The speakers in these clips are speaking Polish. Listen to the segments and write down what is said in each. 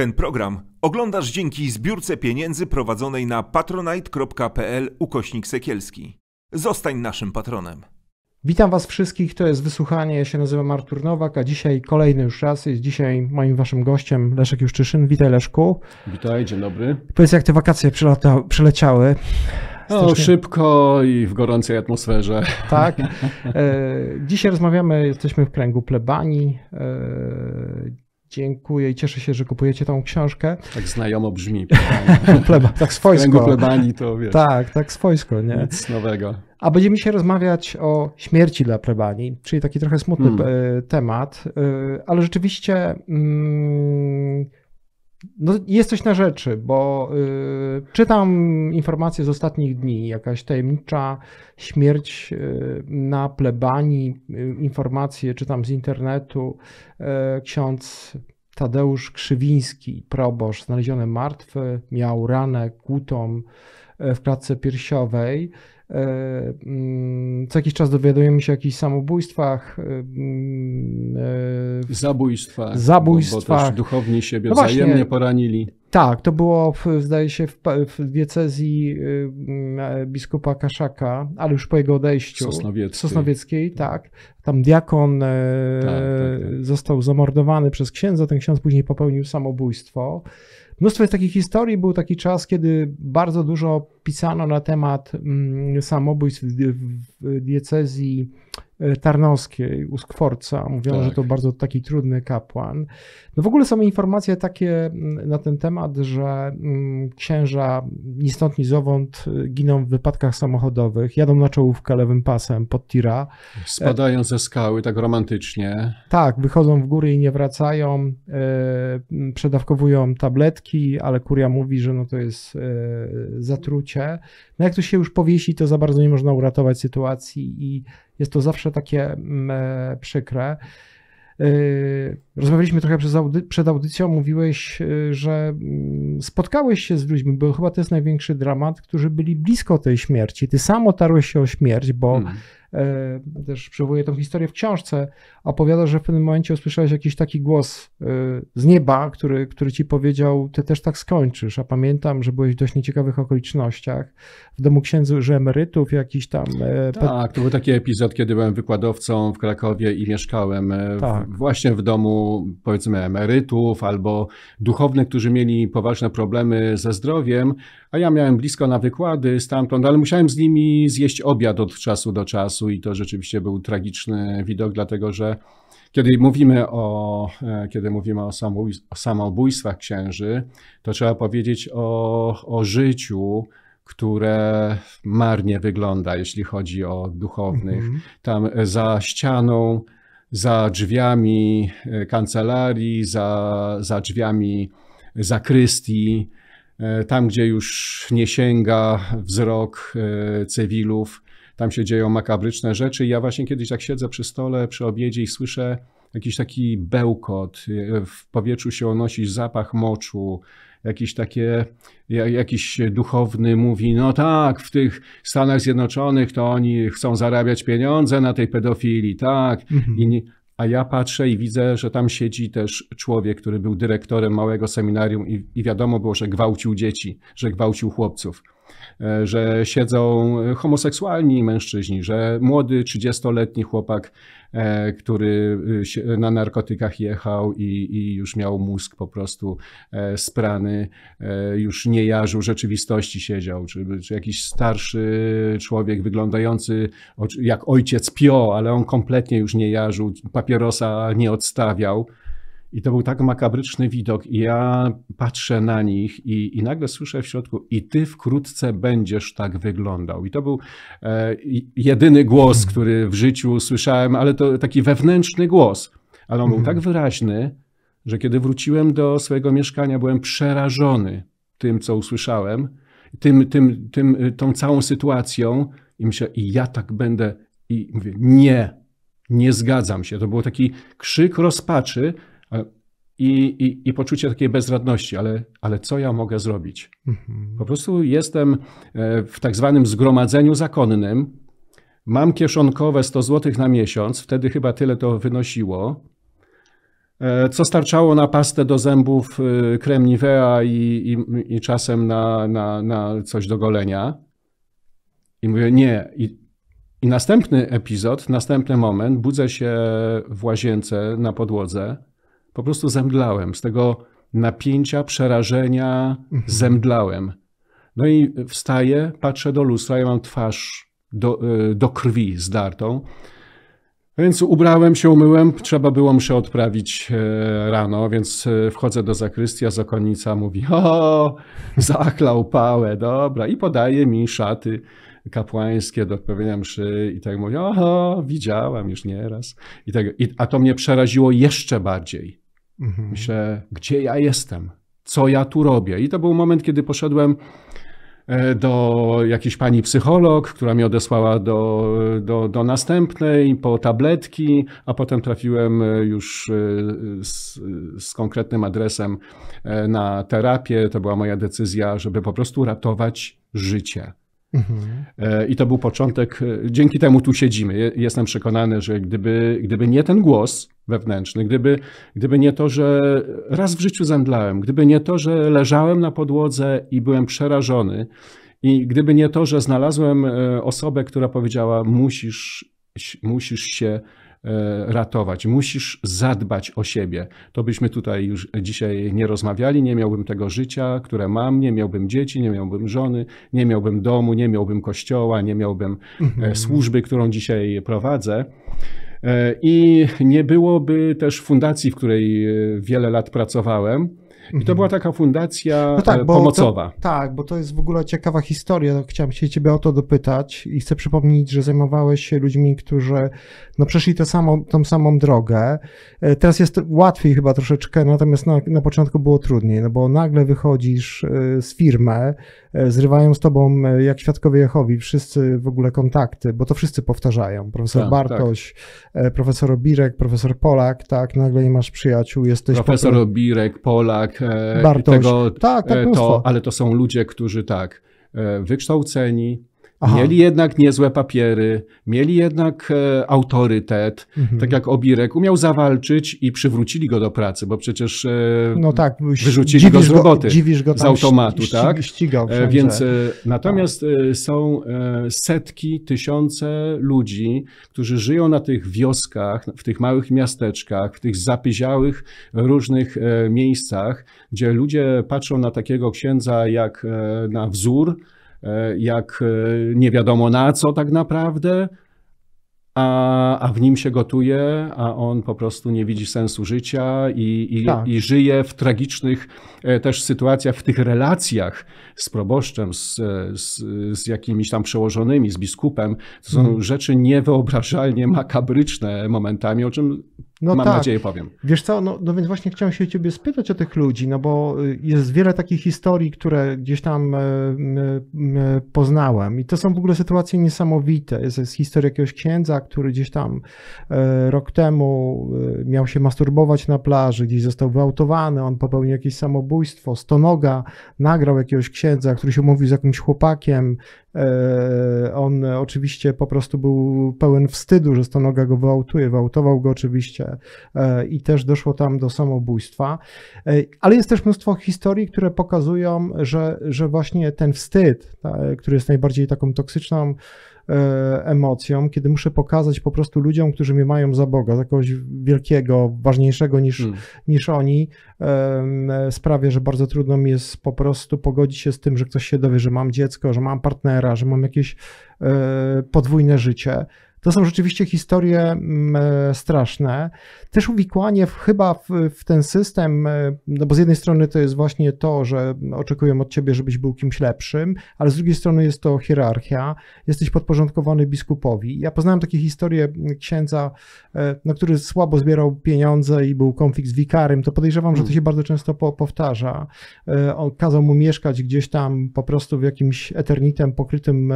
Ten program oglądasz dzięki zbiórce pieniędzy prowadzonej na patronite.pl ukośnik sekielski. Zostań naszym patronem. Witam Was wszystkich, to jest wysłuchanie, ja się nazywam Artur Nowak, a dzisiaj kolejny już raz, jest dzisiaj moim Waszym gościem Leszek Juszczyszyn. Witaj Leszku. Witaj, dzień dobry. Powiedz jak te wakacje przelata, przeleciały? No, szybko i w gorącej atmosferze. Tak. E, dzisiaj rozmawiamy, jesteśmy w kręgu plebanii. E, Dziękuję i cieszę się, że kupujecie tą książkę. Tak znajomo brzmi. Pleba, tak swojsko. W plebanii to wiesz. Tak, tak swojsko, nie? Nic nowego. A będziemy się rozmawiać o śmierci dla plebanii, czyli taki trochę smutny hmm. E, temat, e, ale rzeczywiście... Mm, no, jest coś na rzeczy, bo y, czytam informacje z ostatnich dni, jakaś tajemnicza śmierć y, na plebanii, y, informacje czytam z internetu, y, ksiądz Tadeusz Krzywiński, proboszcz, znaleziony martwy, miał ranę kłutą E, w klatce piersiowej. E, mm, co jakiś czas dowiadujemy się o jakichś samobójstwach, Zabójstwa. E, mm, Zabójstwa. Bo, bo też duchowni siebie no wzajemnie właśnie, poranili. Tak, to było, w, zdaje się, w, w diecezji biskupa Kaszaka, ale już po jego odejściu. Sosnowieckiej. Sosnowieckiej tak. Tam diakon tak, tak, tak. został zamordowany przez księdza, ten ksiądz później popełnił samobójstwo. Mnóstwo jest takich historii. Był taki czas, kiedy bardzo dużo pisano na temat mm, samobójstw w diecezji e, tarnowskiej u Skworca. Mówiono, tak. że to tak. bardzo taki trudny kapłan. No w ogóle są informacje takie mm, na ten temat, że mm, księża ni stąd, ni zowąd e, giną w wypadkach samochodowych, jadą na czołówkę lewym pasem pod tira. Spadają ze skały tak romantycznie. Tak, wychodzą w góry i nie wracają. E, przedawkowują tabletki, ale kuria mówi, że no to jest zatrucie no jak to się już powiesi, to za bardzo nie można uratować sytuacji i jest to zawsze takie mm, e, przykre. E, rozmawialiśmy trochę przed audycją, mówiłeś, e, że mm, spotkałeś się z ludźmi, bo chyba to jest największy dramat, którzy byli blisko tej śmierci. Ty sam otarłeś się o śmierć, bo hmm. E, też przywołuje tą historię w książce, opowiada, że w pewnym momencie usłyszałeś jakiś taki głos e, z nieba, który, który ci powiedział, ty też tak skończysz, a pamiętam, że byłeś w dość nieciekawych okolicznościach, w domu księdza że emerytów jakiś tam... E, tak, to był taki epizod, kiedy byłem wykładowcą w Krakowie i mieszkałem tak. w, właśnie w domu, powiedzmy, emerytów albo duchownych, którzy mieli poważne problemy ze zdrowiem, a ja miałem blisko na wykłady stamtąd, ale musiałem z nimi zjeść obiad od czasu do czasu, czasu i to rzeczywiście był tragiczny widok, dlatego że kiedy mówimy o, e, kiedy mówimy o, samobój, o samobójstwach księży, to trzeba powiedzieć o, o życiu, które marnie wygląda, jeśli chodzi o duchownych. Mm -hmm. Tam za ścianą, za drzwiami e, kancelarii, za, za drzwiami zakrystii, e, tam gdzie już nie sięga wzrok cywilów, tam się dzieją makabryczne rzeczy. Ja właśnie kiedyś tak siedzę przy stole, przy obiedzie i słyszę jakiś taki bełkot, w powietrzu się unosi zapach moczu, jakiś takie, jakiś duchowny mówi, no tak, w tych Stanach Zjednoczonych to oni chcą zarabiać pieniądze na tej pedofilii, tak. Mhm. i a ja patrzę i widzę, że tam siedzi też człowiek, który był dyrektorem małego seminarium i, i wiadomo było, że gwałcił dzieci, że gwałcił chłopców. E, że siedzą homoseksualni mężczyźni, że młody 30-letni chłopak, e, który e, na narkotykach jechał i, i, już miał mózg po prostu sprany, już nie jarzył rzeczywistości siedział, czy, czy jakiś starszy człowiek wyglądający jak ojciec Pio, ale on kompletnie już nie jarzył, papierosa nie odstawiał i to był tak makabryczny widok. I ja patrzę na nich i, i nagle słyszę w środku, i ty wkrótce będziesz tak wyglądał. I to był e, jedyny głos, mhm. który w życiu słyszałem, ale to taki wewnętrzny głos. Ale on był mhm. tak wyraźny, że kiedy wróciłem do swojego mieszkania, byłem przerażony tym, co usłyszałem, tym, tym, tym, tą całą sytuacją. I myślę, i ja tak będę. I mówię, nie, nie zgadzam się. To był taki krzyk rozpaczy, i, i, i, poczucie takiej bezradności, ale, ale co ja mogę zrobić? Mhm. Po prostu jestem e, w tak zwanym zgromadzeniu zakonnym, mam kieszonkowe 100 zł na miesiąc, wtedy chyba tyle to wynosiło, e, co starczało na pastę do zębów, e, krem Nivea i, i, i czasem na, na, na coś do golenia. I mówię, nie, I, i następny epizod, następny moment, budzę się w łazience na podłodze, po prostu zemdlałem. Z tego napięcia, przerażenia mhm. zemdlałem. No i wstaję, patrzę do lustra, ja mam twarz do, y, do krwi zdartą. Więc ubrałem się, umyłem, trzeba było mszę odprawić e, rano, więc e, wchodzę do zakrystii, zakonnica mówi, o, zachlał pałę, dobra, i podaje mi szaty kapłańskie do odpowiedzenia mszy i tak mówi, oho, widziałam już nieraz. I tak, a to mnie przeraziło jeszcze bardziej. Mhm. Myślę, gdzie ja jestem? Co ja tu robię? I to był moment, kiedy poszedłem e, do jakiejś pani psycholog, która mnie odesłała do, do, do następnej, po tabletki, a potem trafiłem e, już e, z, z, konkretnym adresem na terapię. To była moja decyzja, żeby po prostu ratować życie. E, I to był początek, e, dzięki temu tu siedzimy. Jestem przekonany, że gdyby, gdyby nie ten głos wewnętrzny, gdyby, gdyby nie to, że raz w życiu zemdlałem, gdyby nie to, że leżałem na podłodze i byłem przerażony, i gdyby nie to, że znalazłem e, osobę, która powiedziała: Musisz, musisz się E, ratować. Musisz zadbać o siebie. To byśmy tutaj już dzisiaj nie rozmawiali. Nie miałbym tego życia, które mam, nie miałbym dzieci, nie miałbym żony, nie miałbym domu, nie miałbym kościoła, nie miałbym e, mhm. służby, którą dzisiaj prowadzę. E, I nie byłoby też fundacji, w której wiele lat pracowałem, i to była taka fundacja no tak, e, pomocowa. To, tak, bo to jest w ogóle ciekawa historia. No, chciałem się ciebie o to dopytać i chcę przypomnieć, że zajmowałeś się ludźmi, którzy no, przeszli tę samą, tą samą drogę. E, teraz jest łatwiej chyba troszeczkę, natomiast na, na początku było trudniej, no bo nagle wychodzisz e, z firmy, zrywają z tobą jak świadkowie Jehowi wszyscy w ogóle kontakty, bo to wszyscy powtarzają. Profesor tak, tak. Bartoś, tak. profesor Obirek, profesor Polak, tak, nagle nie masz przyjaciół, jesteś... Profesor po... Obirek, Polak, E, Bartosz. Tego, tak, tak, e, to, ale to są ludzie, którzy tak, e, wykształceni, Aha. Mieli jednak niezłe papiery, mieli jednak e, autorytet, mhm. tak jak Obirek umiał zawalczyć i przywrócili go do pracy, bo przecież e, no tak, wyrzucili go z roboty, go, dziwisz go z automatu, ści tak? Ścigał e, Więc e, tak. natomiast e, są e, setki, tysiące ludzi, którzy żyją na tych wioskach, w tych małych miasteczkach, w tych zapyziałych różnych miejscach, gdzie ludzie patrzą na takiego księdza jak na wzór, E, jak e, nie wiadomo na co tak naprawdę, a, a w nim się gotuje, a on po prostu nie widzi sensu życia i, i, tak. i żyje w tragicznych e, też sytuacjach, w tych relacjach z proboszczem, z, z, z jakimiś tam przełożonymi, z biskupem. To są hmm. rzeczy niewyobrażalnie makabryczne momentami, o czym no Mam tak. nadzieję, powiem. Wiesz co, no, no, więc właśnie chciałem się ciebie spytać o tych ludzi, no bo y, jest wiele takich historii, które gdzieś tam y, y, poznałem i to są w ogóle sytuacje niesamowite. Jest, jest historia jakiegoś księdza, który gdzieś tam rok temu miał się masturbować na plaży, gdzieś został wyautowany, on popełnił jakieś samobójstwo, stonoga nagrał jakiegoś księdza, który się umówił z jakimś chłopakiem, E, on oczywiście po prostu był pełen wstydu, że Stonoga go wyautuje, wautował go oczywiście e, i też doszło tam do samobójstwa. E, ale jest też mnóstwo historii, które pokazują, że, że właśnie ten wstyd, który jest najbardziej taką toksyczną E, emocjom, kiedy muszę pokazać po prostu ludziom, którzy mnie mają za Boga, za kogoś wielkiego, ważniejszego niż, hmm. niż oni, sprawia, że bardzo trudno mi jest po prostu pogodzić się z tym, że ktoś się dowie, że mam dziecko, że mam partnera, że mam jakieś e, podwójne życie. To są rzeczywiście historie mm, e, straszne. Też uwikłanie w, chyba w, w, ten system, e, no bo z jednej strony to jest właśnie to, że oczekują od ciebie, żebyś był kimś lepszym, ale z drugiej strony jest to hierarchia, jesteś podporządkowany biskupowi. Ja poznałem takie historie księdza, e, no, który słabo zbierał pieniądze i był konflikt z wikarym. To podejrzewam, że to hmm. się bardzo często po, powtarza. On kazał mu mieszkać gdzieś tam po prostu w jakimś eternitem pokrytym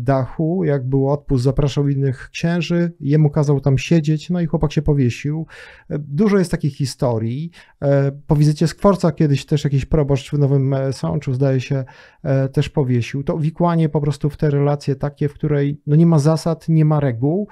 dachu, jak był odpust zapraszał innych księży, jemu kazał tam siedzieć, no i chłopak się powiesił. E, dużo jest takich historii. E, po wizycie Skworca kiedyś też jakiś proboszcz w Nowym Sączu, zdaje się, e, też powiesił. To wikłanie po prostu w te relacje takie, w której no nie ma zasad, nie ma reguł.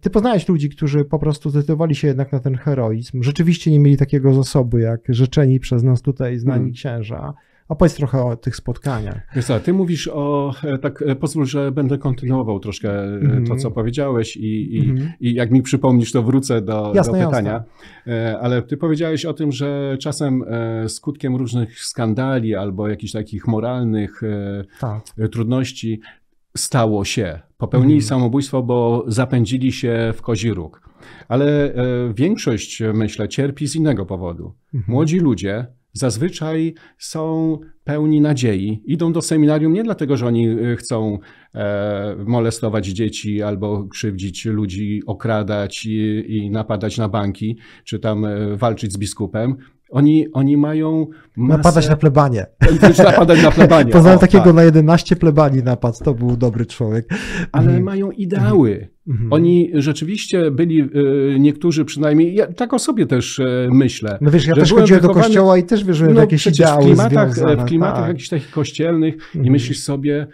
Ty poznałeś ludzi, którzy po prostu zdecydowali się jednak na ten heroizm. Rzeczywiście nie mieli takiego zasobu, jak życzeni przez nas tutaj znani hmm. księża opowiedz trochę o tych spotkaniach. Wiesz co, ty mówisz o, e, tak e, pozwól, że będę kontynuował troszkę mm -hmm. to, co powiedziałeś i, i, mm -hmm. i, jak mi przypomnisz, to wrócę do, jasne, do pytania. Jasne. Ale ty powiedziałeś o tym, że czasem skutkiem różnych skandali albo jakichś takich moralnych tak. trudności stało się. Popełnili mm. samobójstwo, bo zapędzili się w kozi róg. Ale większość, myślę, cierpi z innego powodu. Mm -hmm. Młodzi ludzie zazwyczaj są pełni nadziei. Idą do seminarium nie dlatego, że oni e, chcą e, molestować dzieci albo krzywdzić ludzi, okradać i, napadać na banki, czy tam e, walczyć z biskupem. Oni, oni mają masę... Napadać na plebanie. Też napadać na plebanie. Poznałem takiego tak. na 11 plebanii napad, to był dobry człowiek. Ale mhm. mają ideały. Mhm. mhm. Oni rzeczywiście byli, e, niektórzy przynajmniej, ja tak o sobie też e, myślę. No wiesz, ja też chodziłem wychowany, do kościoła i też wierzyłem no, w jakieś ideały w klimatach, w klimatach tak. jakichś takich kościelnych mhm. i myślisz sobie,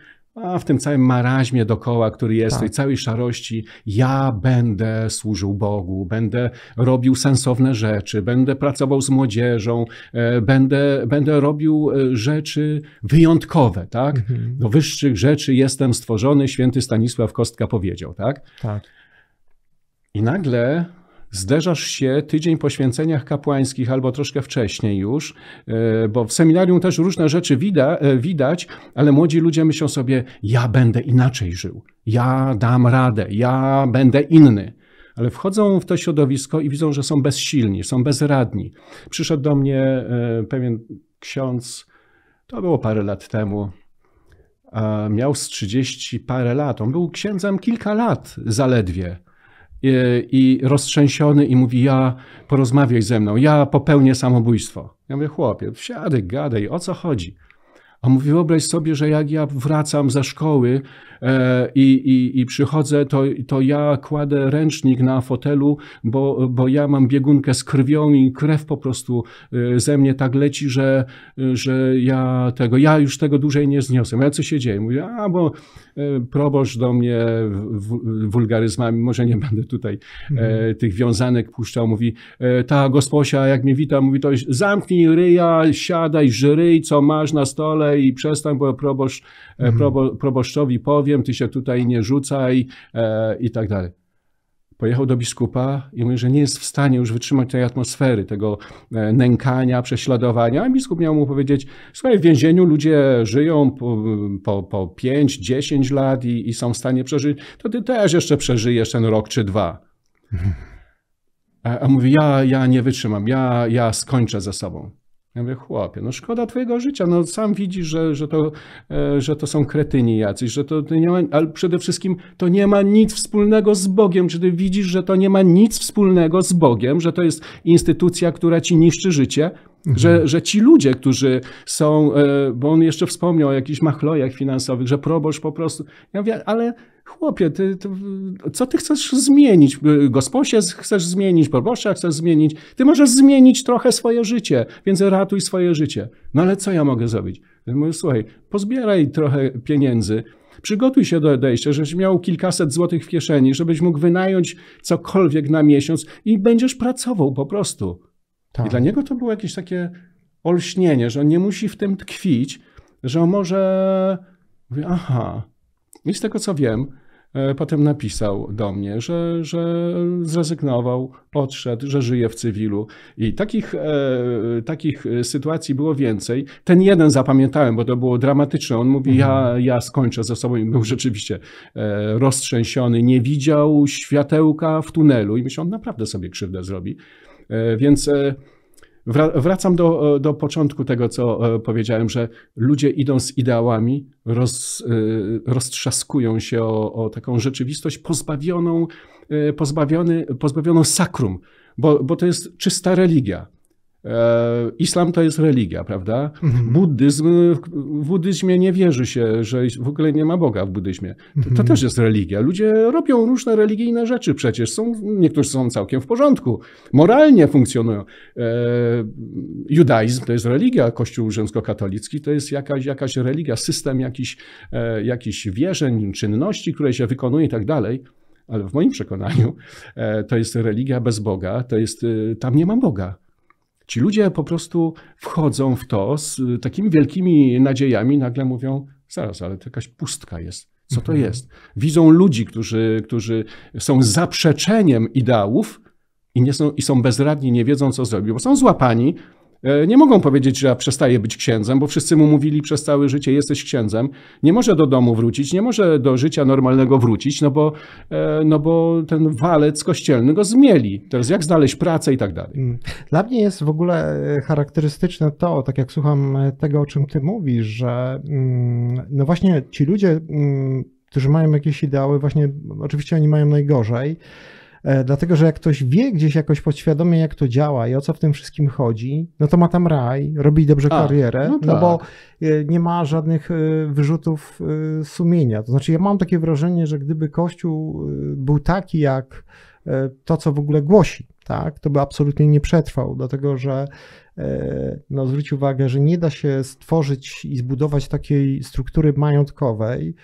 a w tym całym maraźmie dokoła, który jest, tak. tej całej szarości, ja będę służył Bogu, będę robił sensowne rzeczy, będę pracował z młodzieżą, e, będę, będę robił e, rzeczy wyjątkowe, tak? Mhm. Do wyższych rzeczy jestem stworzony, święty Stanisław Kostka powiedział, tak? Tak. I nagle zderzasz się tydzień po święceniach kapłańskich albo troszkę wcześniej już, e, bo w seminarium też różne rzeczy e, widać, ale młodzi ludzie myślą sobie, ja będę inaczej żył, ja dam radę, ja będę inny ale wchodzą w to środowisko i widzą, że są bezsilni, są bezradni. Przyszedł do mnie e, pewien ksiądz, to było parę lat temu, miał z 30 parę lat. On był księdzem kilka lat zaledwie i, e, i roztrzęsiony i mówi, ja porozmawiaj ze mną, ja popełnię samobójstwo. Ja mówię, chłopie, wsiadaj, gadaj, o co chodzi? A mówi, wyobraź sobie, że jak ja wracam ze szkoły e, i, i, i przychodzę, to, to ja kładę ręcznik na fotelu, bo, bo ja mam biegunkę z krwią i krew po prostu e, ze mnie tak leci, że, że ja tego, ja już tego dłużej nie zniosę. Ja co się dzieje? Mówię, a bo e, proboszcz do mnie wulgaryzmami, może nie będę tutaj mhm. tych wiązanek puszczał, mówi, ta gosposia jak mnie wita, mówi to zamknij ryja, siadaj, żryj co masz na stole i przestań, bo proboszcz, e, mhm. probo, proboszczowi powiem, ty się tutaj nie rzucaj e, i tak dalej pojechał do biskupa i mówi, że nie jest w stanie już wytrzymać tej atmosfery, tego e, nękania, prześladowania. A biskup miał mu powiedzieć, słuchaj, w więzieniu ludzie żyją po, po, po 5, 10 lat i, i są w stanie przeżyć, to ty też jeszcze przeżyjesz ten rok czy dwa. Mhm. A, a mówi, ja, ja nie wytrzymam, ja, ja skończę ze sobą. Ja mówię, chłopie, no szkoda twojego życia, no sam widzisz, że, że, to, e, że to są kretyni jacyś, że to, to nie ma, ale przede wszystkim to nie ma nic wspólnego z Bogiem. Czy ty widzisz, że to nie ma nic wspólnego z Bogiem, że to jest instytucja, która ci niszczy życie? Mhm. Że, że ci ludzie, którzy są, e, bo on jeszcze wspomniał o jakichś machlojach finansowych, że proboszcz po prostu, ja mówię, ale chłopie, ty, ty, co ty chcesz zmienić? Gosposie chcesz zmienić, proboszcza chcesz zmienić. Ty możesz zmienić trochę swoje życie, więc ratuj swoje życie. No ale co ja mogę zrobić? Mówię, słuchaj, pozbieraj trochę pieniędzy, przygotuj się do odejścia, żebyś miał kilkaset złotych w kieszeni, żebyś mógł wynająć cokolwiek na miesiąc i będziesz pracował po prostu. Tak. I dla niego to było jakieś takie olśnienie, że on nie musi w tym tkwić, że on może... aha, i z tego co wiem, e, potem napisał do mnie, że, że zrezygnował, odszedł, że żyje w cywilu. I takich, e, takich e, sytuacji było więcej. Ten jeden zapamiętałem, bo to było dramatyczne. On mówi: mhm. ja, ja skończę ze sobą, i był rzeczywiście e, roztrzęsiony, nie widział światełka w tunelu, i myślał, on naprawdę sobie krzywdę zrobi. E, więc. E, Wracam do, do początku tego, co e, powiedziałem, że ludzie idą z ideałami, roz, e, roztrzaskują się o, o taką rzeczywistość pozbawioną, e, pozbawiony, pozbawioną sakrum, bo, bo to jest czysta religia. E, islam to jest religia, prawda? Mhm. Buddyzm, w buddyzmie nie wierzy się, że w ogóle nie ma Boga w buddyzmie. To, to mhm. też jest religia. Ludzie robią różne religijne rzeczy przecież. Są, niektórzy są całkiem w porządku. Moralnie funkcjonują. E, judaizm to jest religia, kościół rzymskokatolicki to jest jakaś, jakaś religia, system jakichś e, jakiś wierzeń, czynności, które się wykonuje i tak dalej ale w moim przekonaniu to jest religia bez Boga, to jest, y, tam nie ma Boga. Ci ludzie po prostu wchodzą w to z y, takimi wielkimi nadziejami, nagle mówią: zaraz, ale to jakaś pustka jest. Co to mhm. jest? Widzą ludzi, którzy, którzy są zaprzeczeniem ideałów i, nie są, i są bezradni, nie wiedzą, co zrobić, bo są złapani E, nie mogą powiedzieć, że przestaje być księdzem, bo wszyscy mu mówili przez całe życie, jesteś księdzem. Nie może do domu wrócić, nie może do życia normalnego wrócić, no bo, e, no bo ten walec kościelny go zmieli. Teraz jak znaleźć pracę i tak dalej. Mm. Dla mnie jest w ogóle e, charakterystyczne to, tak jak słucham tego, o czym ty mówisz, że mm, no właśnie ci ludzie, mm, którzy mają jakieś ideały, właśnie oczywiście oni mają najgorzej, E, dlatego, że jak ktoś wie gdzieś jakoś podświadomie, jak to działa i o co w tym wszystkim chodzi, no to ma tam raj, robi dobrze A, karierę, no, tak. no, bo tak. E, nie ma żadnych e, wyrzutów sumienia. To znaczy, ja mam takie wrażenie, że gdyby Kościół był taki jak to, co w ogóle głosi, tak, to by absolutnie nie przetrwał, dlatego że no, zwróć uwagę, że nie da się stworzyć i zbudować takiej struktury majątkowej,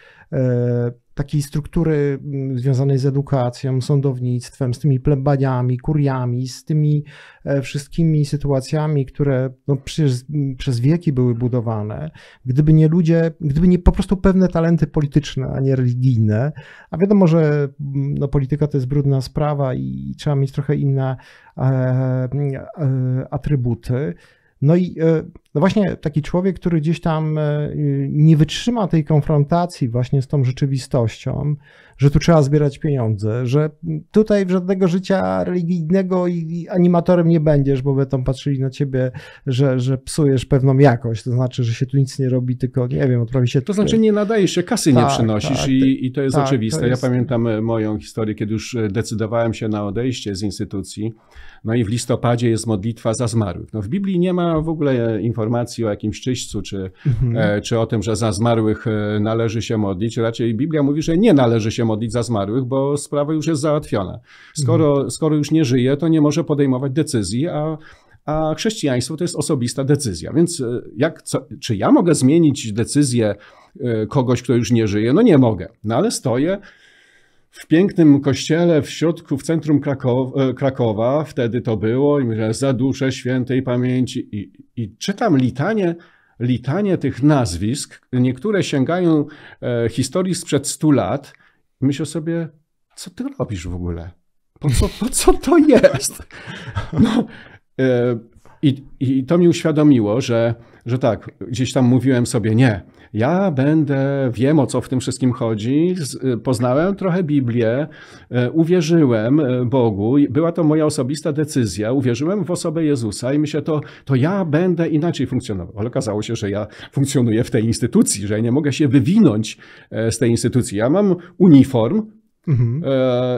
takiej struktury mm, związanej z edukacją, sądownictwem, z tymi plebaniami, kuriami, z tymi e, wszystkimi sytuacjami, które no, przez, mm, przez wieki były budowane, gdyby nie ludzie, gdyby nie po prostu pewne talenty polityczne, a nie religijne, a wiadomo, że mm, no, polityka to jest brudna sprawa i trzeba mieć trochę inne e, e, atrybuty, no i e, no właśnie taki człowiek, który gdzieś tam e, nie wytrzyma tej konfrontacji właśnie z tą rzeczywistością, że tu trzeba zbierać pieniądze, że tutaj w żadnego życia religijnego i animatorem nie będziesz, bo będą patrzyli na ciebie, że, że psujesz pewną jakość, to znaczy, że się tu nic nie robi, tylko nie wiem, odprawi się... To znaczy nie nadajesz się, kasy tak, nie przynosisz tak, i, i to jest tak, oczywiste. To jest... Ja pamiętam e, moją historię, kiedy już e, decydowałem się na odejście z instytucji, no i w listopadzie jest modlitwa za zmarłych. No w Biblii nie ma w ogóle informacji informacji o jakimś czyśćcu, czy, mhm. E, czy o tym, że za zmarłych e, należy się modlić. Raczej Biblia mówi, że nie należy się modlić za zmarłych, bo sprawa już jest załatwiona. Skoro, mhm. skoro już nie żyje, to nie może podejmować decyzji, a a chrześcijaństwo to jest osobista decyzja. Więc e, jak, co, czy ja mogę zmienić decyzję kogoś, kto już nie żyje? No nie mogę, no ale stoję w pięknym kościele w środku, w centrum e, Krakowa, wtedy to było, i myślę, za duszę świętej pamięci. I, i czytam litanie, litanie tych nazwisk, niektóre sięgają e, historii sprzed 100 lat. I myślę sobie, co ty robisz w ogóle? Po co, po co to jest? No, e, i, I to mi uświadomiło, że że tak, gdzieś tam mówiłem sobie, nie, ja będę, wiem o co w tym wszystkim chodzi, y, poznałem trochę Biblię, y, uwierzyłem y, Bogu, była to moja osobista decyzja, uwierzyłem w osobę Jezusa i myślę, to, to ja będę inaczej funkcjonował. Ale okazało się, że ja funkcjonuję w tej instytucji, że ja nie mogę się wywinąć e, z tej instytucji. Ja mam uniform, Mhm.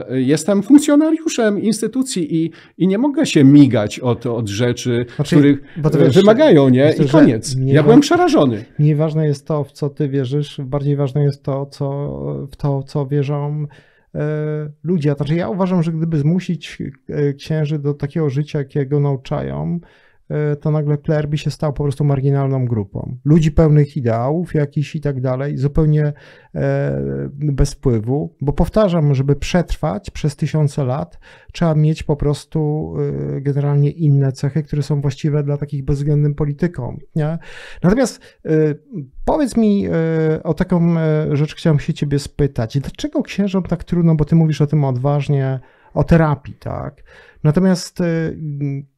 E, jestem funkcjonariuszem instytucji i, i nie mogę się migać od, od rzeczy, znaczy, których wiesz, wymagają, nie? Myślę, I koniec. Ja byłem przerażony. Mniej ważne jest to, w co ty wierzysz, bardziej ważne jest to, co, w to, co wierzą e, ludzie. Znaczy, ja uważam, że gdyby zmusić e, księży do takiego życia, jakiego nauczają, E, to nagle Klerby się stał po prostu marginalną grupą. Ludzi pełnych ideałów jakichś i tak dalej, zupełnie e, bez wpływu, bo powtarzam, żeby przetrwać przez tysiące lat, trzeba mieć po prostu e, generalnie inne cechy, które są właściwe dla takich bezwzględnym politykom. Nie? Natomiast powiedz mi o taką rzecz, chciałem się ciebie spytać. Dlaczego księżom tak trudno, bo ty mówisz o tym odważnie, o terapii, tak. Natomiast y,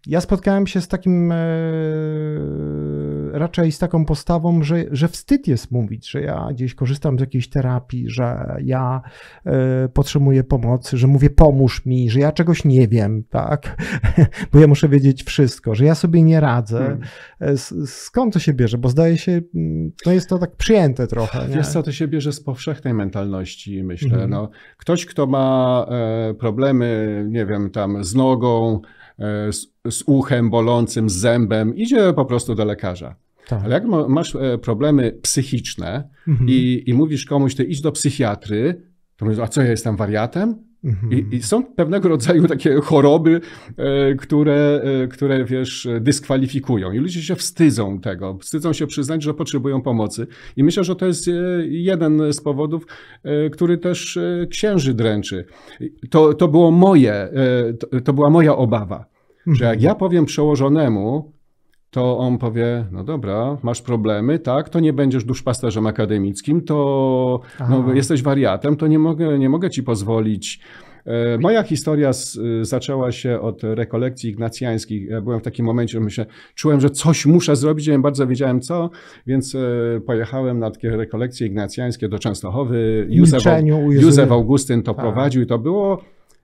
ja spotkałem się z takim y, raczej z taką postawą, że, że wstyd jest mówić, że ja gdzieś korzystam z jakiejś terapii, że ja y, potrzebuję pomocy, że mówię pomóż mi, że ja czegoś nie wiem, tak? Bo ja muszę wiedzieć wszystko, że ja sobie nie radzę. Hmm. E, skąd to się bierze? Bo zdaje się, mm, to jest to tak przyjęte trochę. Nie? Wiesz co, to się bierze z powszechnej mentalności, myślę. Mhm. No, ktoś, kto ma e, problemy, nie wiem, tam z nogą, E, z, z uchem bolącym, z zębem, idzie po prostu do lekarza. Tak. Ale jak masz e, problemy psychiczne mhm. i, i mówisz komuś, ty idź do psychiatry, to mówisz, a co ja jestem wariatem? Mhm. I, I, są pewnego rodzaju takie choroby, e, które, e, które, wiesz, dyskwalifikują. I ludzie się wstydzą tego, wstydzą się przyznać, że potrzebują pomocy. I myślę, że to jest e, jeden z powodów, który też księży dręczy. To, to było moje, to, to była moja obawa, mhm. że jak mhm. ja powiem przełożonemu, to on powie, no dobra, masz problemy, tak, to nie będziesz duszpasterzem akademickim, to no, jesteś wariatem, to nie mogę, nie mogę ci pozwolić. E, moja historia z, zaczęła się od rekolekcji ignacjańskich. Ja byłem w takim momencie, że myślę, czułem, że coś muszę zrobić, nie bardzo wiedziałem co, więc e, pojechałem na takie rekolekcje ignacjańskie do Częstochowy. Józef, Józef Augustyn to tak. prowadził i to było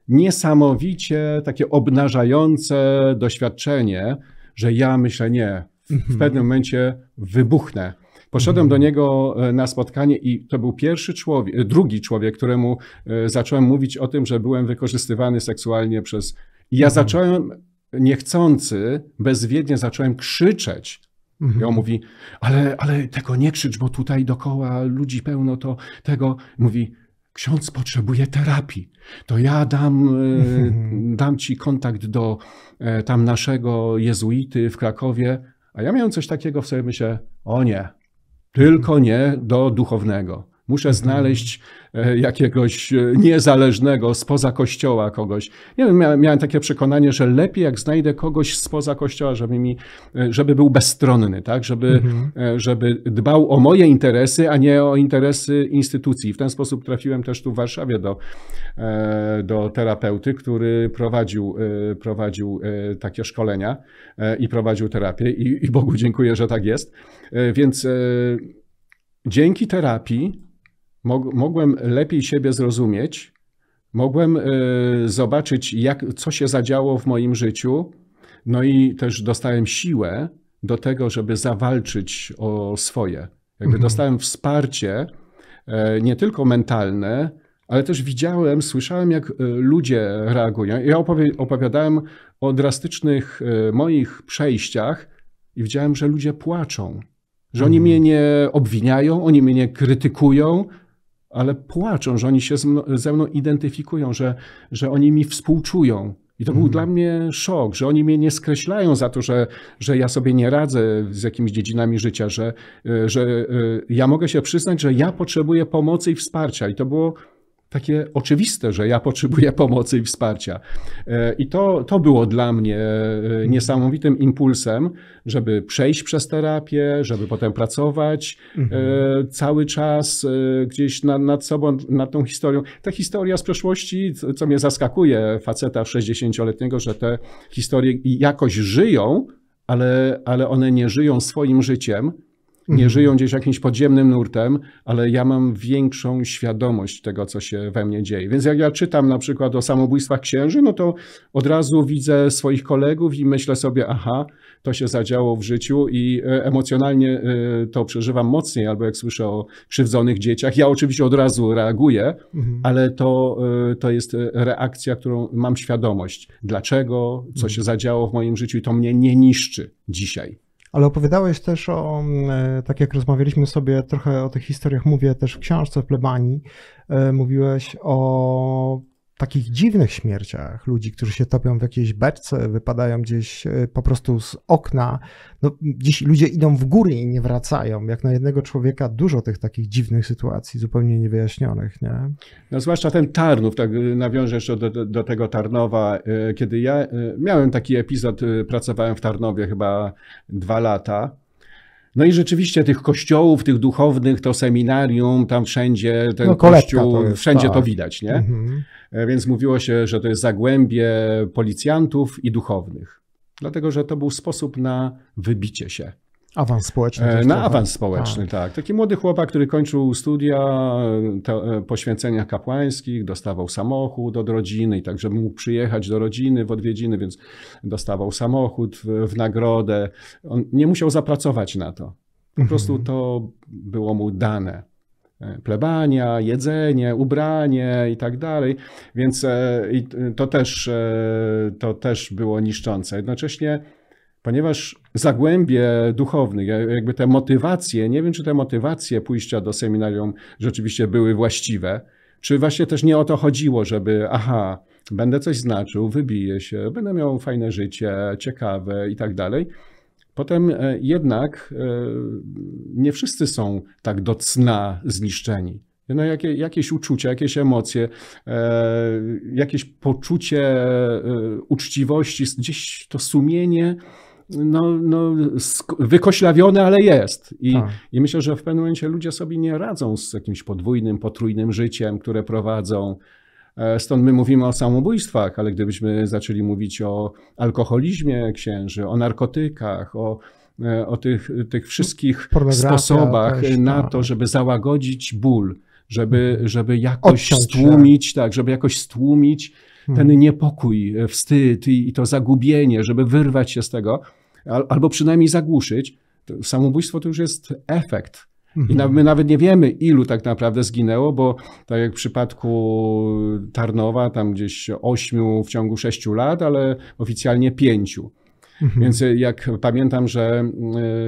niesamowicie takie obnażające doświadczenie że ja myślę nie. W mhm. pewnym momencie wybuchnę. Poszedłem mhm. do niego e, na spotkanie i to był pierwszy człowiek, e, drugi człowiek, któremu e, zacząłem mówić o tym, że byłem wykorzystywany seksualnie przez. I ja mhm. zacząłem niechcący, bezwiednie zacząłem krzyczeć. I on mówi, ale, ale tego nie krzycz, bo tutaj dokoła ludzi pełno to tego. Mówi, ksiądz potrzebuje terapii, to ja dam, e, dam ci kontakt do e, tam naszego jezuity w Krakowie. A ja miałem coś takiego w sobie, myślę, o nie, tylko nie do duchownego. Muszę mhm. znaleźć e, jakiegoś e, niezależnego spoza kościoła kogoś. Nie wiem, miałem, takie przekonanie, że lepiej jak znajdę kogoś spoza kościoła, żeby, mi, e, żeby był bezstronny, tak? żeby, mhm. żeby dbał o moje interesy, a nie o interesy instytucji. W ten sposób trafiłem też tu w Warszawie do, do terapeuty, który prowadził, prowadził takie szkolenia i prowadził terapię i, i Bogu dziękuję, że tak jest. Więc dzięki terapii mogłem lepiej siebie zrozumieć, mogłem e, zobaczyć, jak, co się zadziało w moim życiu, no i też dostałem siłę do tego, żeby zawalczyć o swoje. Jakby mhm. dostałem wsparcie e, nie tylko mentalne, ale też widziałem, słyszałem, jak e, ludzie reagują. Ja opowiadałem o drastycznych moich przejściach i widziałem, że ludzie płaczą, że oni mhm. mnie nie obwiniają, oni mnie nie krytykują, ale płaczą, że oni się ze mną identyfikują, że, że oni mi współczują. I to był mhm. dla mnie szok, że oni mnie nie skreślają za to, że, że ja sobie nie radzę z jakimiś dziedzinami życia, że, e, że e, ja mogę się przyznać, że ja potrzebuję pomocy i wsparcia. I to było takie oczywiste, że ja potrzebuję pomocy i wsparcia. E, I to, to było dla mnie e, niesamowitym impulsem, żeby przejść przez terapię, żeby potem pracować e, mhm. cały czas gdzieś nad, nad sobą, nad tą historią. Ta historia z przeszłości, co mnie zaskakuje, faceta 60-letniego, że te historie jakoś żyją, ale, ale one nie żyją swoim życiem nie mhm. żyją gdzieś jakimś podziemnym nurtem, ale ja mam większą świadomość tego, co się we mnie dzieje. Więc jak ja czytam na przykład o samobójstwach księży, no to od razu widzę swoich kolegów i myślę sobie, aha, to się zadziało w życiu i e, emocjonalnie e, to przeżywam mocniej, albo jak słyszę o krzywdzonych dzieciach, ja oczywiście od razu reaguję, mhm. ale to, e, to jest reakcja, którą mam świadomość. Dlaczego, co mhm. się zadziało w moim życiu i to mnie nie niszczy dzisiaj. Ale opowiadałeś też o, mm, e, tak jak rozmawialiśmy sobie trochę o tych historiach, mówię też w książce w plebanii, e, mówiłeś o takich dziwnych śmierciach ludzi, którzy się topią w jakiejś beczce, wypadają gdzieś e, po prostu z okna. No, dziś ludzie idą w góry i nie wracają. Jak na jednego człowieka dużo tych takich dziwnych sytuacji, zupełnie niewyjaśnionych. Nie? No, zwłaszcza ten Tarnów, tak nawiążę jeszcze do, do tego Tarnowa. E, kiedy ja e, miałem taki epizod, pracowałem w Tarnowie chyba dwa lata. No i rzeczywiście tych kościołów, tych duchownych, to seminarium, tam wszędzie ten no, kościół, to jest, wszędzie tak. to widać, nie? Mhm. E, więc mówiło się, że to jest zagłębie policjantów i duchownych. Dlatego, że to był sposób na wybicie się. Awans społeczny. E, na trochę. awans społeczny, tak. tak. Taki młody chłopak, który kończył studia te, e, poświęceniach kapłańskich, dostawał samochód od rodziny i tak, żeby mógł przyjechać do rodziny w odwiedziny, więc dostawał samochód w, w nagrodę. On nie musiał zapracować na to. Po prostu mhm. to było mu dane. E, plebania, jedzenie, ubranie i tak dalej. Więc e, to też, e, to też było niszczące. Jednocześnie, ponieważ zagłębie duchownych, jakby te motywacje, nie wiem, czy te motywacje pójścia do seminarium rzeczywiście były właściwe, czy właśnie też nie o to chodziło, żeby aha, będę coś znaczył, wybiję się, będę miał fajne życie, ciekawe i tak dalej Potem e, jednak e, nie wszyscy są tak do cna zniszczeni. No jakie, jakieś uczucia, jakieś emocje, e, jakieś poczucie uczciwości, gdzieś to sumienie no, no, wykoślawione, ale jest. I, tak. I myślę, że w pewnym momencie ludzie sobie nie radzą z jakimś podwójnym, potrójnym życiem, które prowadzą. E, stąd my mówimy o samobójstwach, ale gdybyśmy zaczęli mówić o alkoholizmie księży, o narkotykach, o, e, o tych, tych wszystkich sposobach też, na tak. to, żeby załagodzić ból, żeby, mhm. żeby jakoś Odciąć stłumić, tak, żeby jakoś stłumić ten mhm. niepokój, e, wstyd i, i to zagubienie, żeby wyrwać się z tego, al, albo przynajmniej zagłuszyć. Samobójstwo to już jest efekt i na, my mhm. nawet nie wiemy, ilu tak naprawdę zginęło, bo tak jak w przypadku Tarnowa, tam gdzieś ośmiu w ciągu sześciu lat, ale oficjalnie pięciu. Mhm. Więc e, jak pamiętam, że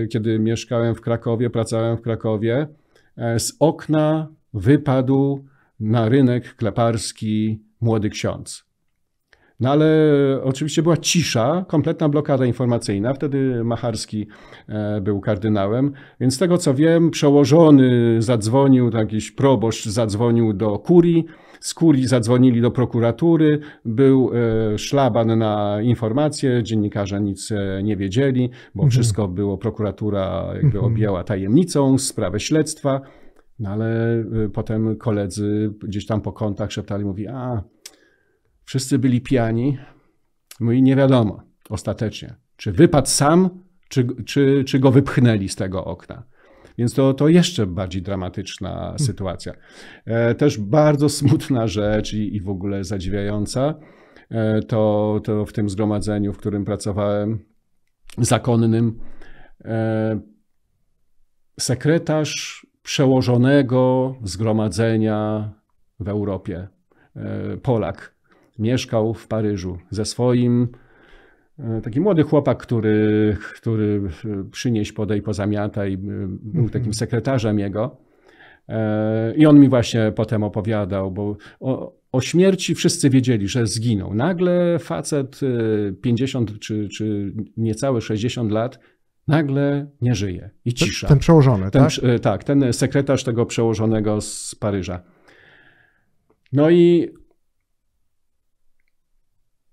e, kiedy mieszkałem w Krakowie, pracowałem w Krakowie, e, z okna wypadł na rynek kleparski młody ksiądz. No ale oczywiście była cisza, kompletna blokada informacyjna. Wtedy Macharski e, był kardynałem, więc z tego co wiem, przełożony zadzwonił, jakiś proboszcz zadzwonił do kurii, z kurii zadzwonili do prokuratury, był e, szlaban na informacje, dziennikarze nic e, nie wiedzieli, bo mhm. wszystko było, prokuratura jakby mhm. objęła tajemnicą sprawę śledztwa. No ale potem koledzy gdzieś tam po kątach szeptali, mówi, a Wszyscy byli pijani. Mówi, no nie wiadomo ostatecznie, czy wypadł sam, czy, czy, czy go wypchnęli z tego okna. Więc to, to jeszcze bardziej dramatyczna hmm. sytuacja. E, też bardzo smutna rzecz i, i w ogóle zadziwiająca, e, to, to w tym zgromadzeniu, w którym pracowałem, zakonnym, e, sekretarz przełożonego zgromadzenia w Europie, Polak, mieszkał w Paryżu ze swoim. E, taki młody chłopak, który, który e, przynieś, podej, pozamiata i e, był takim mhm. sekretarzem jego. I on mi właśnie potem opowiadał, bo o, o śmierci wszyscy wiedzieli, że zginął. Nagle facet 50 czy, czy niecałe 60 lat nagle nie żyje i cisza. Ten, ten przełożony, ten, tak? Tak, ten sekretarz tego przełożonego z Paryża. No i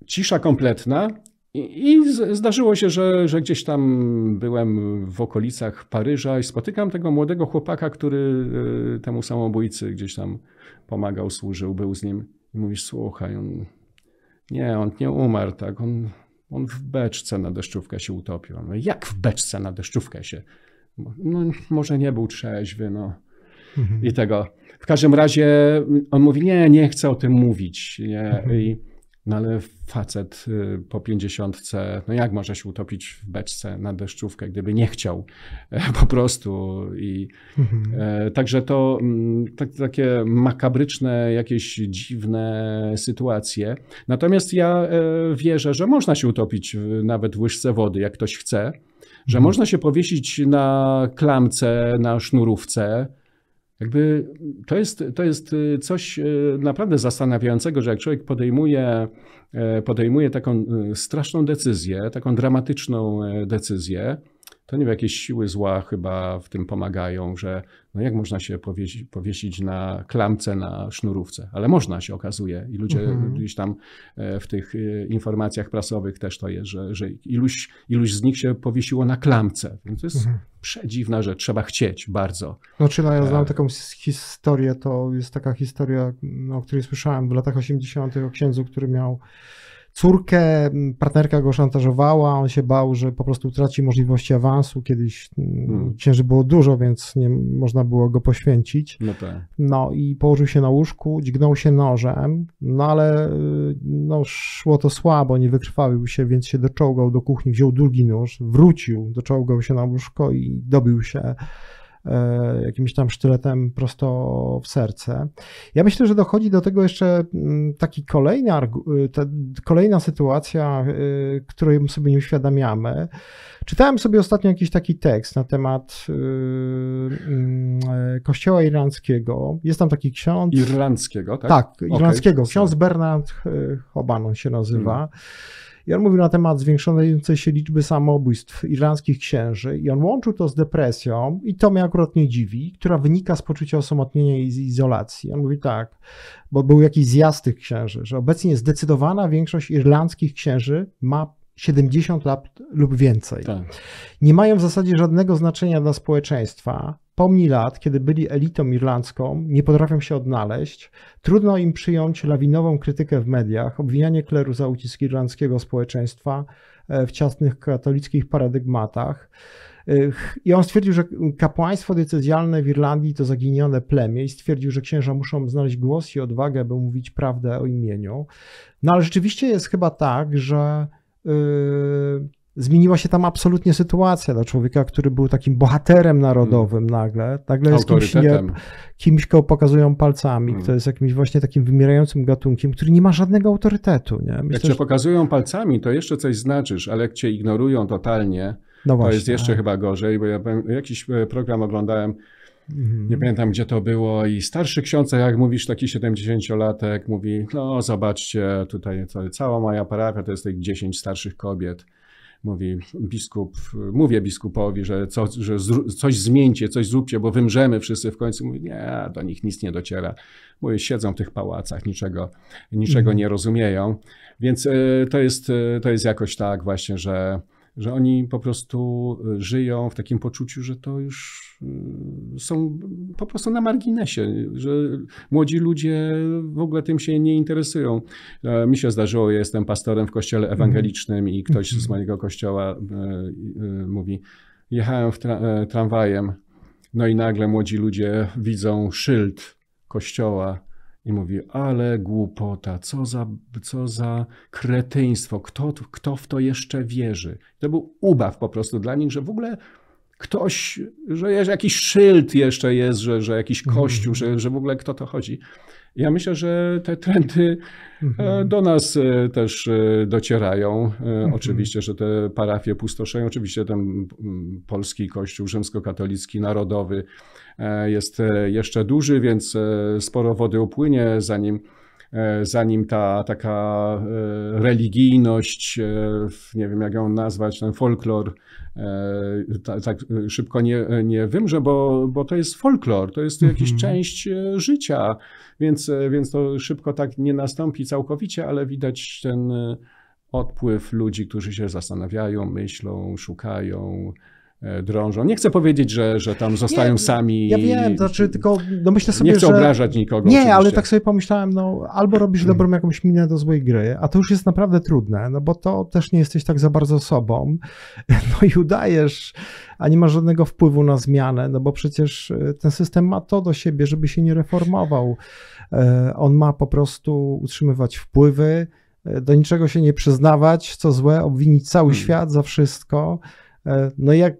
cisza kompletna. I, zdarzyło się, że, że gdzieś tam byłem w okolicach Paryża i spotykam tego młodego chłopaka, który e, temu samobójcy gdzieś tam pomagał, służył, był z nim. I mówisz, słuchaj, on, nie, on nie umarł, tak, on, on w beczce na deszczówkę się utopił. Mówię, jak w beczce na deszczówkę się? No, może nie był trzeźwy, no. Mhm. I tego. W każdym razie on mówi, nie, nie chcę o tym mówić. Nie. Mhm. I, no ale facet y, po pięćdziesiątce, no jak może się utopić w beczce na deszczówkę, gdyby nie chciał e, po prostu. I, mhm. e, także to mm, tak, takie makabryczne, jakieś dziwne sytuacje. Natomiast ja e, wierzę, że można się utopić nawet w łyżce wody, jak ktoś chce, że mhm. można się powiesić na klamce, na sznurówce, jakby to jest, to jest y, coś y, naprawdę zastanawiającego, że jak człowiek podejmuje, y, podejmuje taką straszną decyzję, taką dramatyczną decyzję, to nie wiem, jakieś siły zła chyba w tym pomagają, że no jak można się powiesić, powiesić na klamce, na sznurówce, ale można się okazuje i ludzie mhm. gdzieś tam e, w tych e, informacjach prasowych też to jest, że, że iluś, iluś z nich się powiesiło na klamce, więc to jest mhm. przedziwna rzecz, trzeba chcieć bardzo. No czy no, ja e. znam taką historię, to jest taka historia, no, o której słyszałem w latach 80. o księdzu, który miał córkę, partnerka go szantażowała, on się bał, że po prostu traci możliwości awansu. Kiedyś hmm. było dużo, więc nie można było go poświęcić. No, tak. no i położył się na łóżku, dźgnął się nożem, no ale y, no, szło to słabo, nie wykrwawił się, więc się doczołgał do kuchni, wziął drugi nóż, wrócił, doczołgał się na łóżko i dobił się E, jakimś tam sztyletem prosto w serce. Ja myślę, że dochodzi do tego jeszcze mm, taki kolejny, y, kolejna sytuacja, y, której sobie nie uświadamiamy. Czytałem sobie ostatnio jakiś taki tekst na temat y, mm, e, kościoła irlandzkiego. Jest tam taki ksiądz. Irlandzkiego, tak? Tak, irlandzkiego. Okay. Ksiądz Bernard Hoban on się nazywa. Hmm. I on mówił na temat zwiększającej się liczby samobójstw irlandzkich księży i on łączył to z depresją i to mnie akurat nie dziwi, która wynika z poczucia osamotnienia i izolacji. On mówi tak, bo był jakiś zjazd tych księży, że obecnie zdecydowana większość irlandzkich księży ma 70 lat lub więcej. Tak. Nie mają w zasadzie żadnego znaczenia dla społeczeństwa. Pomni lat, kiedy byli elitą irlandzką, nie potrafią się odnaleźć. Trudno im przyjąć lawinową krytykę w mediach, obwinianie kleru za ucisk irlandzkiego społeczeństwa e, w ciasnych katolickich paradygmatach. I on stwierdził, że kapłaństwo decyzjalne w Irlandii to zaginione plemię i stwierdził, że księża muszą znaleźć głos i odwagę, by mówić prawdę o imieniu. No ale rzeczywiście jest chyba tak, że Y, zmieniła się tam absolutnie sytuacja dla człowieka, który był takim bohaterem narodowym hmm. nagle. Nagle jest kimś, nie, kimś, kogo pokazują palcami, hmm. kto jest jakimś właśnie takim wymierającym gatunkiem, który nie ma żadnego autorytetu. Nie? Myślę, jak cię że... pokazują palcami, to jeszcze coś znaczysz, ale jak cię ignorują totalnie, no to jest jeszcze chyba gorzej, bo ja jakiś e, program oglądałem, Mhm. Nie pamiętam, gdzie to było i starszy ksiądz, jak mówisz, taki 70-latek mówi, no zobaczcie, tutaj cała moja parafia to jest tych 10 starszych kobiet. Mówi biskup, mówię biskupowi, że, co, że coś zmieńcie, coś zróbcie, bo wymrzemy wszyscy w końcu. Mówi, nie, do nich nic nie dociera. Mówi, siedzą w tych pałacach, niczego, niczego mhm. nie rozumieją. Więc y, to, jest, y, to jest jakoś tak właśnie, że że oni po prostu y, żyją w takim poczuciu, że to już y, są po prostu na marginesie, że młodzi ludzie w ogóle tym się nie interesują. E, mi się zdarzyło, ja jestem pastorem w kościele mhm. ewangelicznym i ktoś z mhm. mojego kościoła e, e, mówi, jechałem tra- tramwajem, no i nagle młodzi ludzie widzą szyld kościoła, i mówi, ale głupota, co za, co za kretyństwo, kto, kto w to jeszcze wierzy. To był ubaw po prostu dla nich, że w ogóle ktoś, że jakiś szyld jeszcze jest, że, że jakiś mhm. kościół, mm że, że w ogóle kto to chodzi. Ja myślę, że te trendy e, mhm. do nas e, też e, docierają. Mhm. Oczywiście, że te parafie pustoszeją, oczywiście ten polski kościół rzymskokatolicki, narodowy, E, jest e, jeszcze duży, więc e, sporo wody upłynie, zanim zanim ta taka religijność, nie wiem jak ją nazwać, ten folklor tak, tak szybko nie, nie wymrze, bo, bo to jest folklor, to jest jakaś mhm. część życia, więc, więc to szybko tak nie nastąpi całkowicie, ale widać ten odpływ ludzi, którzy się zastanawiają, myślą, szukają, E, drążą. Nie chcę powiedzieć, że, że tam zostają nie, sami. Ja wiem, znaczy tylko no myślę sobie, Nie chcę że... obrażać nikogo. Nie, oczywiście. ale tak sobie pomyślałem, no albo robisz dobrą hmm. jakąś minę do złej gry, a to już jest naprawdę trudne, no bo to też nie jesteś tak za bardzo sobą, no i udajesz, a nie masz żadnego wpływu na zmianę, no bo przecież e, ten system ma to do siebie, żeby się nie reformował. E, on ma po prostu utrzymywać wpływy, do niczego się nie przyznawać, co złe, obwinić cały hmm. świat za wszystko, E, no jak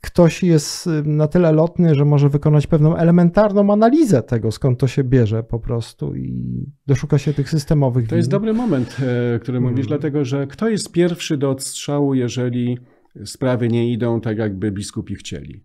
ktoś jest y, na tyle lotny, że może wykonać pewną elementarną analizę tego, skąd to się bierze po prostu i doszuka się tych systemowych. To win. jest dobry moment, e, który mówisz, hmm. dlatego że kto jest pierwszy do odstrzału, jeżeli sprawy nie idą tak, jakby biskupi chcieli?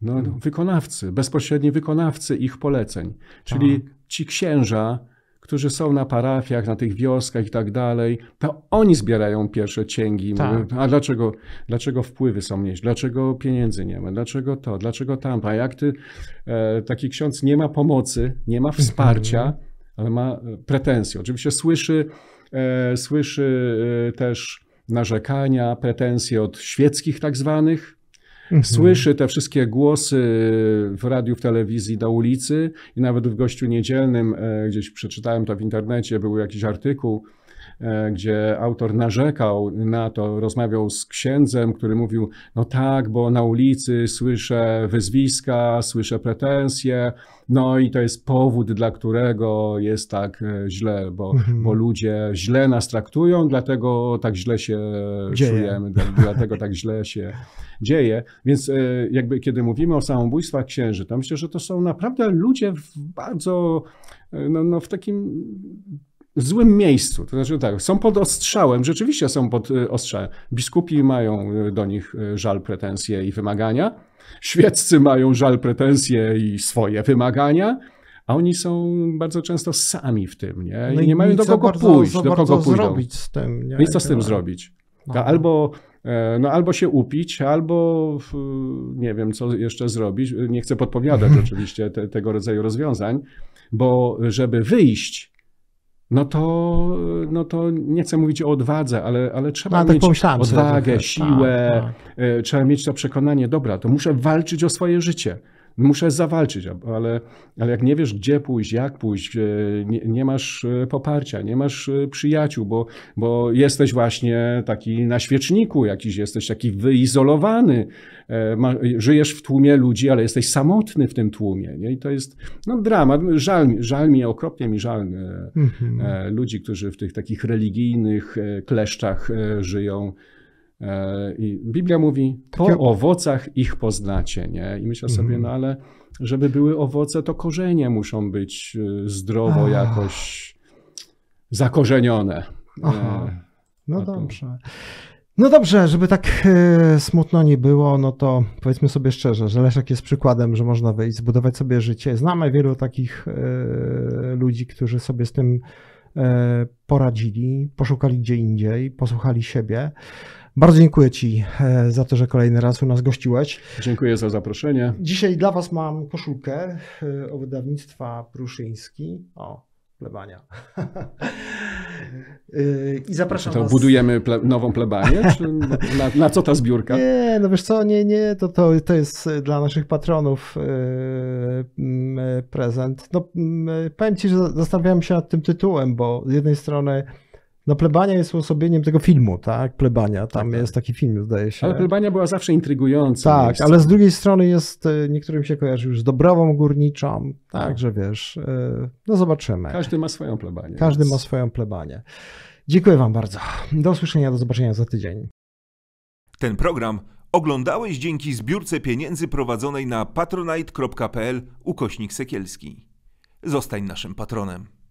No, hmm. wykonawcy, bezpośredni wykonawcy ich poleceń, czyli tak. ci księża, którzy są na parafiach, na tych wioskach i tak dalej, to oni zbierają pierwsze cięgi. Tak. a dlaczego, dlaczego wpływy są mniej? Dlaczego pieniędzy nie ma? Dlaczego to? Dlaczego tam? A jak ty, e, taki ksiądz nie ma pomocy, nie ma wsparcia, mhm. ale ma e, pretensje. Oczywiście słyszy, e, słyszy e, też narzekania, pretensje od świeckich tak zwanych, mhm. słyszy te wszystkie głosy w radiu, w telewizji, na ulicy i nawet w gościu niedzielnym, e, gdzieś przeczytałem to w internecie, był jakiś artykuł, E, gdzie autor narzekał na to, rozmawiał z księdzem, który mówił: No tak, bo na ulicy słyszę wyzwiska, słyszę pretensje, no i to jest powód, dla którego jest tak e, źle, bo, mhm. bo ludzie źle nas traktują, dlatego tak źle się dzieje. czujemy, dlatego tak źle się dzieje. Więc e, jakby kiedy mówimy o samobójstwach księży, to myślę, że to są naprawdę ludzie w bardzo, no, no w takim w złym miejscu. To znaczy tak, są pod ostrzałem, rzeczywiście są pod y, ostrzałem. Biskupi mają y, do nich y, żal, pretensje i wymagania. Świeccy mają żal, pretensje i swoje wymagania. A oni są bardzo często sami w tym, nie? I no nie mają do kogo bardzo, pójść, do kogo pójdą. zrobić z tym. Nie? No nic co z tym zrobić? Albo, e, no, albo się upić, albo nie wiem, co jeszcze zrobić. Nie chcę podpowiadać oczywiście te, tego rodzaju rozwiązań, bo żeby wyjść no to, no to nie chcę mówić o odwadze, ale, ale trzeba no, tak mieć tak odwagę, siłę, tak, tak. E, trzeba mieć to przekonanie, dobra, to muszę walczyć o swoje życie muszę zawalczyć, ale, ale jak nie wiesz, gdzie pójść, jak pójść, e, nie, nie, masz e, poparcia, nie masz e, przyjaciół, bo, bo jesteś właśnie taki na świeczniku jakiś, jesteś taki wyizolowany, ma, żyjesz w tłumie ludzi, ale jesteś samotny w tym tłumie. Nie? I to jest no, dramat. Żal, żal mi, okropnie mi żal mhm. ludzi, którzy w tych takich religijnych kleszczach żyją. E, I Biblia mówi, po owocach ich poznacie, nie? I myślę sobie, mhm. no ale żeby były owoce, to korzenie muszą być y, zdrowo jakoś zakorzenione. E, Aha. No dobrze. No dobrze, żeby tak e, smutno nie było, no to powiedzmy sobie szczerze, że Leszek jest przykładem, że można wyjść, zbudować sobie życie. Znamy wielu takich ludzi, którzy sobie z tym poradzili, poszukali gdzie indziej, posłuchali siebie. Bardzo dziękuję Ci e, za to, że kolejny raz u nas gościłeś. Dziękuję za zaproszenie. Dzisiaj dla Was mam koszulkę e, o wydawnictwa Pruszyński. O, plebania. E, I zapraszam to was. budujemy ple, nową plebanię? Czy na, na, co ta zbiórka? Nie, no wiesz co, nie, nie, to, to, to jest dla naszych patronów prezent. No, powiem ci, że zastanawiałem się nad tym tytułem, bo z jednej strony no plebania jest uosobieniem tego filmu, tak? Plebania, tam tak, tak. jest tak. taki film, zdaje się. Ale plebania była zawsze intrygująca. Tak, ale z drugiej strony jest, e, niektórym się kojarzy już z Dobrową Górniczą, także no. wiesz, e, no zobaczymy. Każdy ma swoją plebanię. Każdy więc... ma swoją plebanię. Dziękuję Wam bardzo. Do usłyszenia, do zobaczenia za tydzień. Ten program oglądałeś dzięki zbiórce pieniędzy prowadzonej na patronite.pl ukośnik sekielski. Zostań naszym patronem.